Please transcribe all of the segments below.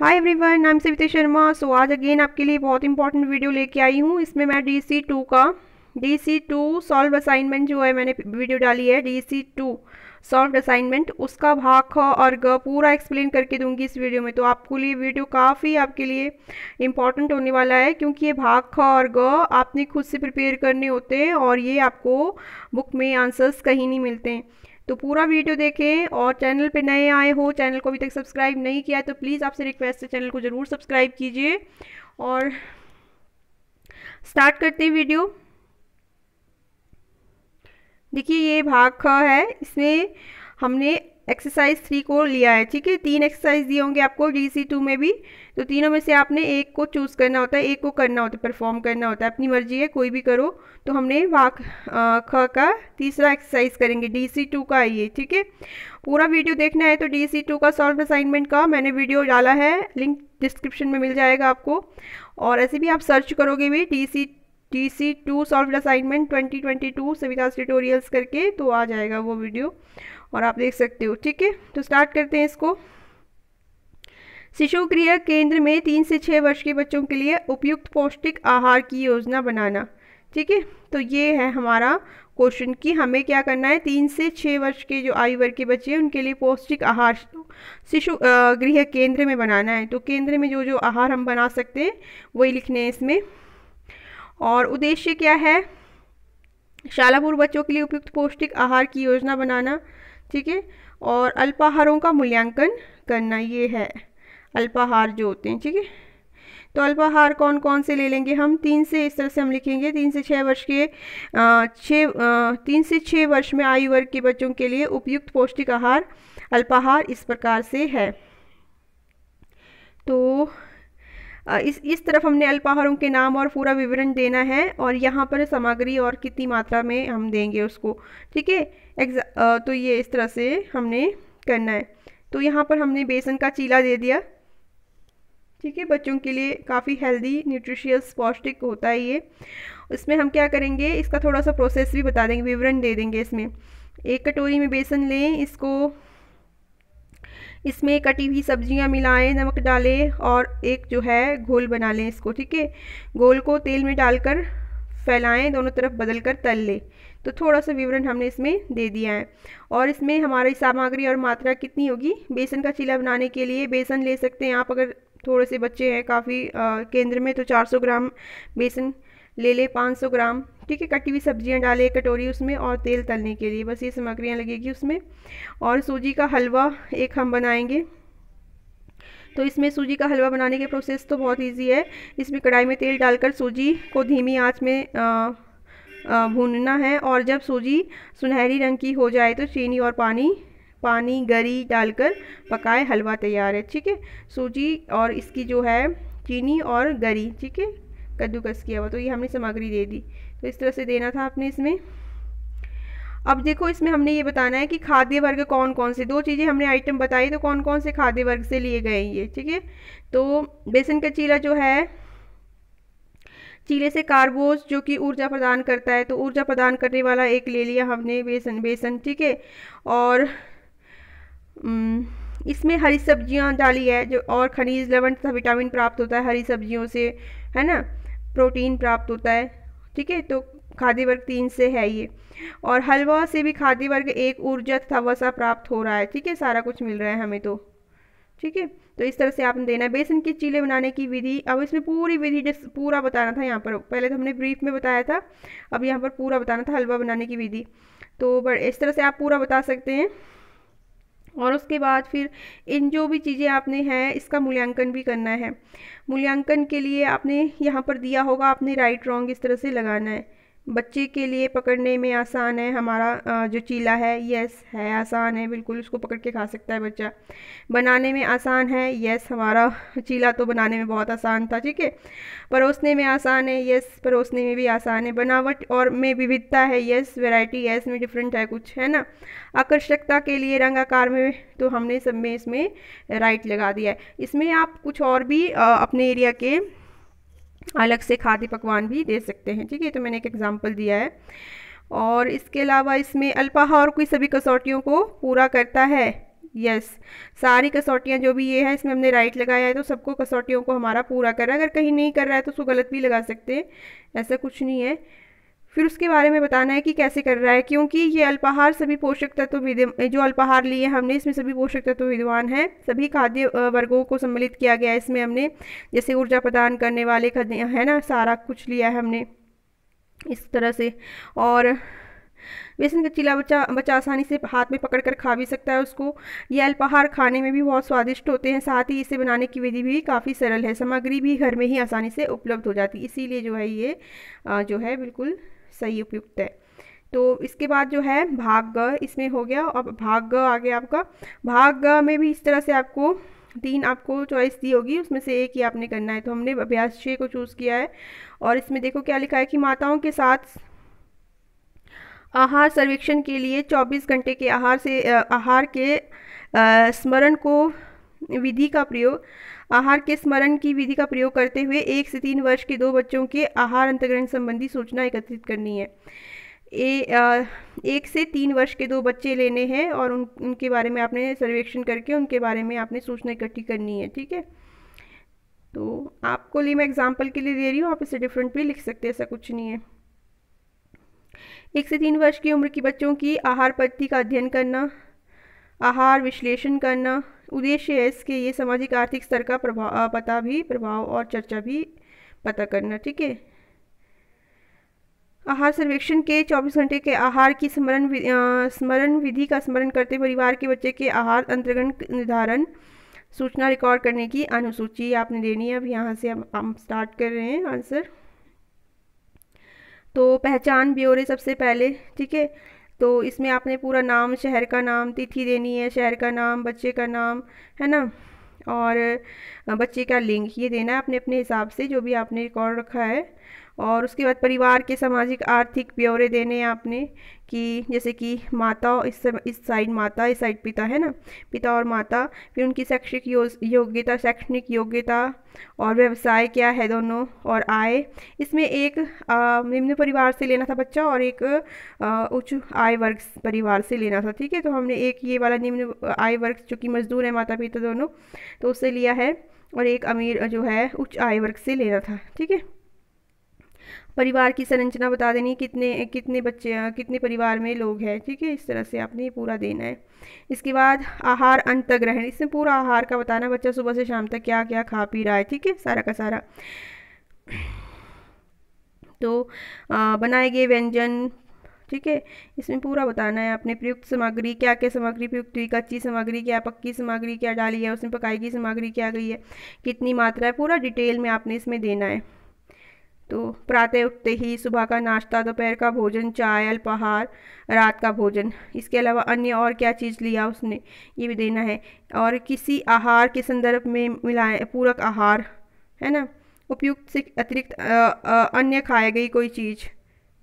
Hi everyone नाम सविता शर्मा सो आज again आपके लिए बहुत इंपॉर्टेंट वीडियो लेके आई हूँ इसमें मैं डी सी टू का D C two solve assignment जो है मैंने वीडियो डाली है D C two solve assignment उसका भाग ख और ग पूरा एक्सप्लेन करके दूंगी इस वीडियो में तो आपको लिए वीडियो काफ़ी आपके लिए इम्पॉर्टेंट होने वाला है क्योंकि ये भाग ख और ग आपने खुद से प्रिपेयर करने होते हैं और ये आपको बुक में आंसर्स कहीं नहीं मिलते हैं तो पूरा वीडियो देखें और चैनल पे नए आए हो चैनल को अभी तक सब्सक्राइब नहीं किया है तो प्लीज़ आपसे रिक्वेस्ट है चैनल को ज़रूर सब्सक्राइब कीजिए और स्टार्ट करते हैं वीडियो देखिए ये भाग ख है इसमें हमने एक्सरसाइज थ्री को लिया है ठीक है तीन एक्सरसाइज दिए होंगे आपको डी सी टू में भी तो तीनों में से आपने एक को चूज़ करना होता है एक को करना होता है परफॉर्म करना होता है अपनी मर्जी है कोई भी करो तो हमने वाक ख का तीसरा एक्सरसाइज करेंगे डी सी टू का ये ठीक है पूरा वीडियो देखना है तो डी सी टू का सॉल्व असाइनमेंट का मैंने वीडियो डाला है लिंक डिस्क्रिप्शन में मिल जाएगा आपको और ऐसे भी आप सर्च करोगे भी D C T C two solve assignment twenty twenty two Savita's tutorials करके तो आ जाएगा वो वीडियो और आप देख सकते हो ठीक है तो स्टार्ट करते हैं इसको शिशु क्रिया केंद्र में तीन से छः वर्ष के बच्चों के लिए उपयुक्त पौष्टिक आहार की योजना बनाना ठीक है तो ये है हमारा क्वेश्चन कि हमें क्या करना है तीन से छः वर्ष के जो आयु वर्ग के बच्चे हैं उनके लिए पौष्टिक आहार शिशु गृह केंद्र में बनाना है तो केंद्र में जो जो आहार हम बना सकते हैं वही लिखने हैं इसमें और उद्देश्य क्या है शालापुर बच्चों के लिए उपयुक्त पौष्टिक आहार की योजना बनाना ठीक है और अल्पाहारों का मूल्यांकन करना ये है अल्पाहार जो होते हैं ठीक है तो अल्पाहार कौन कौन से ले लेंगे हम तीन से इस तरह से हम लिखेंगे तीन से छः वर्ष के छः तीन से छः वर्ष में आयु वर्ग के बच्चों के लिए उपयुक्त पौष्टिक आहार अल्पाहार इस प्रकार से है इस इस तरफ हमने अल्पाहारों के नाम और पूरा विवरण देना है और यहाँ पर सामग्री और कितनी मात्रा में हम देंगे उसको ठीक है तो ये इस तरह से हमने करना है तो यहाँ पर हमने बेसन का चीला दे दिया ठीक है बच्चों के लिए काफ़ी हेल्दी न्यूट्रिशियस पौष्टिक होता है ये इसमें हम क्या करेंगे इसका थोड़ा सा प्रोसेस भी बता देंगे विवरण दे देंगे इसमें एक कटोरी में बेसन लें इसको इसमें कटी हुई सब्जियां मिलाएं नमक डालें और एक जो है घोल बना लें इसको ठीक है घोल को तेल में डालकर फैलाएं दोनों तरफ बदल कर तल लें तो थोड़ा सा विवरण हमने इसमें दे दिया है और इसमें हमारी सामग्री और मात्रा कितनी होगी बेसन का चीला बनाने के लिए बेसन ले सकते हैं आप अगर थोड़े से बच्चे हैं काफ़ी केंद्र में तो 400 ग्राम बेसन ले लें 500 ग्राम ठीक है कटी हुई सब्जियां डालें कटोरी उसमें और तेल तलने के लिए बस ये सामग्रियाँ लगेगी उसमें और सूजी का हलवा एक हम बनाएंगे तो इसमें सूजी का हलवा बनाने के प्रोसेस तो बहुत इजी है इसमें कढ़ाई में तेल डालकर सूजी को धीमी आँच में भूनना है और जब सूजी सुनहरी रंग की हो जाए तो चीनी और पानी पानी गरी डालकर पकाए हलवा तैयार है ठीक है सूजी और इसकी जो है चीनी और गरी ठीक है कद्दूकस किया हुआ तो ये हमने सामग्री दे दी तो इस तरह से देना था आपने इसमें अब देखो इसमें हमने ये बताना है कि खाद्य वर्ग कौन कौन से दो चीज़ें हमने आइटम बताई तो कौन कौन से खाद्य वर्ग से लिए गए ये ठीक है तो बेसन का चीला जो है चीले से कार्बोज जो कि ऊर्जा प्रदान करता है तो ऊर्जा प्रदान करने वाला एक ले लिया हमने बेसन बेसन ठीक है और इसमें हरी सब्जियां डाली है जो और खनिज लवण तथा विटामिन प्राप्त होता है हरी सब्जियों से है ना प्रोटीन प्राप्त होता है ठीक है तो खादी वर्ग तीन से है ये और हलवा से भी खादी वर्ग एक ऊर्जा तथा वसा प्राप्त हो रहा है ठीक है सारा कुछ मिल रहा है हमें तो ठीक है तो इस तरह से आपने देना है बेसन की चीले बनाने की विधि अब इसमें पूरी विधि पूरा बताना था यहाँ पर पहले तो हमने ब्रीफ में बताया था अब यहाँ पर पूरा बताना था हलवा बनाने की विधि तो इस तरह से आप पूरा बता सकते हैं और उसके बाद फिर इन जो भी चीज़ें आपने हैं इसका मूल्यांकन भी करना है मूल्यांकन के लिए आपने यहाँ पर दिया होगा आपने राइट रॉन्ग इस तरह से लगाना है बच्चे के लिए पकड़ने में आसान है हमारा जो चीला है यस है आसान है बिल्कुल उसको पकड़ के खा सकता है बच्चा बनाने में आसान है यस हमारा चीला तो बनाने में बहुत आसान था ठीक है परोसने में आसान है यस परोसने में भी आसान है बनावट और में विविधता है यस वैरायटी यस में डिफरेंट है कुछ है ना आकर्षकता के लिए रंग आकार में तो हमने सब में इसमें राइट लगा दिया है इसमें आप कुछ और भी अपने एरिया के अलग से खाद्य पकवान भी दे सकते हैं ठीक है तो मैंने एक एग्ज़ाम्पल दिया है और इसके अलावा इसमें अल्पाहा और कोई सभी कसौटियों को पूरा करता है यस yes. सारी कसौटियाँ जो भी ये है इसमें हमने राइट लगाया है तो सबको कसौटियों को हमारा पूरा कर रहा है अगर कहीं नहीं कर रहा है तो उसको गलत भी लगा सकते हैं ऐसा कुछ नहीं है फिर उसके बारे में बताना है कि कैसे कर रहा है क्योंकि ये अल्पाहार सभी पोषक तत्व जो अल्पाहार लिए हमने इसमें सभी पोषक तत्व विद्वान हैं सभी खाद्य वर्गों को सम्मिलित किया गया है इसमें हमने जैसे ऊर्जा प्रदान करने वाले है ना सारा कुछ लिया है हमने इस तरह से और बेसन का चीला बच्चा बच्चा आसानी से हाथ में पकड़ कर खा भी सकता है उसको यह अल्पाहार खाने में भी बहुत स्वादिष्ट होते हैं साथ ही इसे बनाने की विधि भी काफ़ी सरल है सामग्री भी घर में ही आसानी से उपलब्ध हो जाती है इसीलिए जो है ये जो है बिल्कुल सही उपयुक्त है तो इसके बाद जो है भाग ग इसमें हो गया अब भाग ग आ गया आपका भाग ग में भी इस तरह से आपको तीन आपको चॉइस दी होगी उसमें से एक ही आपने करना है तो हमने अभ्यास छः को चूज़ किया है और इसमें देखो क्या लिखा है कि माताओं के साथ आहार सर्वेक्षण के लिए 24 घंटे के आहार से आहार के स्मरण को विधि का प्रयोग आहार के स्मरण की विधि का प्रयोग करते हुए एक से तीन वर्ष के दो बच्चों के आहार अंतग्रहण संबंधी सूचना एकत्रित करनी है ए, आ, एक से तीन वर्ष के दो बच्चे लेने हैं और उन उनके बारे में आपने सर्वेक्षण करके उनके बारे में आपने सूचना इकट्ठी करनी है ठीक है तो आपको लिए मैं एग्जाम्पल के लिए दे रही हूँ आप इसे डिफरेंट भी लिख सकते हैं ऐसा कुछ नहीं है एक से तीन वर्ष की उम्र की बच्चों की आहार पद्धति का अध्ययन करना आहार विश्लेषण करना उद्देश्य है इसके ये सामाजिक आर्थिक स्तर का प्रभाव पता भी प्रभाव और चर्चा भी पता करना ठीक है आहार सर्वेक्षण के 24 घंटे के आहार की स्मरण स्मरण विधि का स्मरण करते परिवार के बच्चे के आहार अंतर्गण निर्धारण सूचना रिकॉर्ड करने की अनुसूची आपने देनी है अब यहाँ से हम हम स्टार्ट कर रहे हैं आंसर तो पहचान ब्योरे सबसे पहले ठीक है तो इसमें आपने पूरा नाम शहर का नाम तिथि देनी है शहर का नाम बच्चे का नाम है ना और बच्चे का लिंग ये देना है अपने अपने हिसाब से जो भी आपने रिकॉर्ड रखा है और उसके बाद परिवार के सामाजिक आर्थिक ब्यौरे देने हैं आपने कि जैसे कि माता इस इस साइड माता इस साइड पिता है ना पिता और माता फिर उनकी शैक्षिक योग्यता शैक्षणिक योग्यता और व्यवसाय क्या है दोनों और आय इसमें एक निम्न परिवार से लेना था बच्चा और एक उच्च आय वर्ग परिवार से लेना था ठीक है तो हमने एक ये वाला निम्न आय वर्ग जो कि मजदूर है माता पिता दोनों तो उससे लिया है और एक अमीर जो है उच्च आय वर्ग से लेना था ठीक है परिवार की संरचना बता देनी है कितने कितने बच्चे कितने परिवार में लोग हैं ठीक है इस तरह से आपने ये पूरा देना है इसके बाद आहार अंत ग्रहण इसमें पूरा आहार का बताना बच्चा सुबह से शाम तक क्या क्या खा पी रहा है ठीक है सारा का सारा तो बनाए गए व्यंजन ठीक है इसमें पूरा बताना है आपने प्रयुक्त सामग्री क्या क्या सामग्री प्रयुक्त हुई कच्ची सामग्री क्या पक्की सामग्री क्या डाली है उसमें पकाई की सामग्री क्या गई है कितनी मात्रा है पूरा डिटेल में आपने इसमें देना है तो प्रातः उठते ही सुबह का नाश्ता दोपहर का भोजन चाय अल्पाहार रात का भोजन इसके अलावा अन्य और क्या चीज़ लिया उसने ये भी देना है और किसी आहार के संदर्भ में मिलाए पूरक आहार है ना उपयुक्त से अतिरिक्त अन्य खाई गई कोई चीज़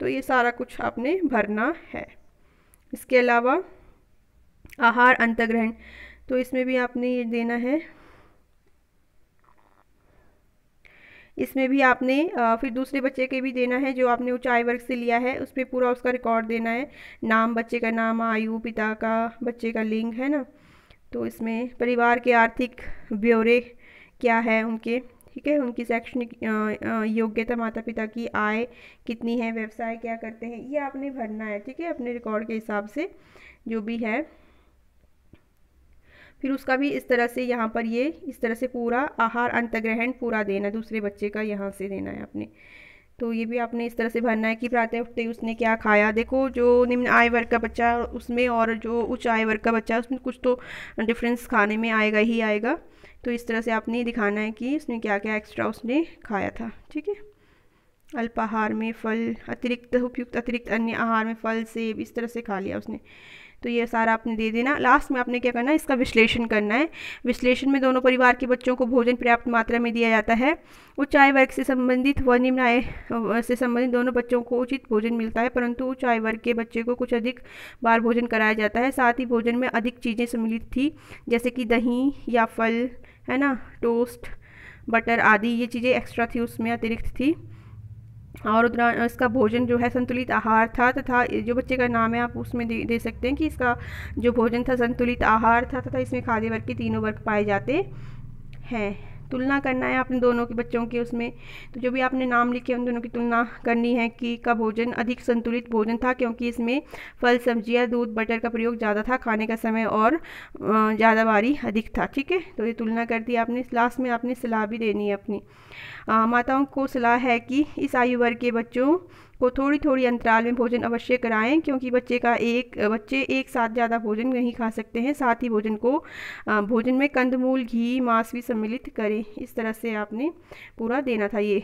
तो ये सारा कुछ आपने भरना है इसके अलावा आहार अंतग्रहण तो इसमें भी आपने ये देना है इसमें भी आपने फिर दूसरे बच्चे के भी देना है जो आपने ऊंचाई वर्ग से लिया है उसमें पूरा उसका रिकॉर्ड देना है नाम बच्चे का नाम आयु पिता का बच्चे का लिंग है ना तो इसमें परिवार के आर्थिक ब्यौरे क्या है उनके ठीक है उनकी शैक्षणिक योग्यता माता पिता की आय कितनी है व्यवसाय क्या करते हैं ये आपने भरना है ठीक है अपने रिकॉर्ड के हिसाब से जो भी है फिर उसका भी इस तरह से यहाँ पर ये इस तरह से पूरा आहार अंतग्रहण पूरा देना दूसरे बच्चे का यहाँ से देना है आपने तो ये भी आपने इस तरह से भरना है कि प्रातः उठते उसने क्या खाया देखो जो निम्न आय वर्ग का बच्चा उसमें और जो उच्च आय वर्ग का बच्चा उसमें कुछ तो डिफरेंस खाने में आएगा ही आएगा तो इस तरह से आपने दिखाना है कि उसने क्या क्या एक्स्ट्रा उसने खाया था ठीक है अल्पाहार में फल अतिरिक्त उपयुक्त अतिरिक्त अन्य आहार में फल सेब इस तरह से खा लिया उसने तो ये सारा आपने दे देना लास्ट में आपने क्या करना है इसका विश्लेषण करना है विश्लेषण में दोनों परिवार के बच्चों को भोजन पर्याप्त मात्रा में दिया जाता है उच्च आय वर्ग से संबंधित व निम्न आय से संबंधित दोनों बच्चों को उचित भोजन मिलता है परंतु उच्च आय वर्ग के बच्चे को कुछ अधिक बार भोजन कराया जाता है साथ ही भोजन में अधिक चीज़ें सम्मिलित थी जैसे कि दही या फल है ना टोस्ट बटर आदि ये चीज़ें एक्स्ट्रा थी उसमें अतिरिक्त थी और उतना इसका भोजन जो है संतुलित आहार था तथा जो बच्चे का नाम है आप उसमें दे, दे सकते हैं कि इसका जो भोजन था संतुलित आहार था तथा इसमें खाद्य वर्ग के तीनों वर्ग पाए जाते हैं तुलना करना है आपने दोनों के बच्चों के उसमें तो जो भी आपने नाम लिखे उन दोनों की तुलना करनी है कि का भोजन अधिक संतुलित भोजन था क्योंकि इसमें फल सब्जियां दूध बटर का प्रयोग ज़्यादा था खाने का समय और ज़्यादा बारी अधिक था ठीक है तो ये तुलना कर दी आपने लास्ट में आपने सलाह भी देनी है अपनी आ, माताओं को सलाह है कि इस आयु वर्ग के बच्चों को थोड़ी थोड़ी अंतराल में भोजन अवश्य कराएं क्योंकि बच्चे का एक बच्चे एक साथ ज़्यादा भोजन नहीं खा सकते हैं साथ ही भोजन को भोजन में कंदमूल घी मांस भी सम्मिलित करें इस तरह से आपने पूरा देना था ये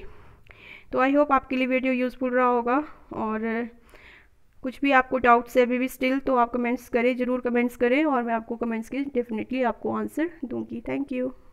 तो आई होप आपके लिए वीडियो यूज़फुल रहा होगा और कुछ भी आपको डाउट्स है अभी भी स्टिल तो आप कमेंट्स करें ज़रूर कमेंट्स करें और मैं आपको कमेंट्स के डेफिनेटली आपको आंसर दूंगी थैंक यू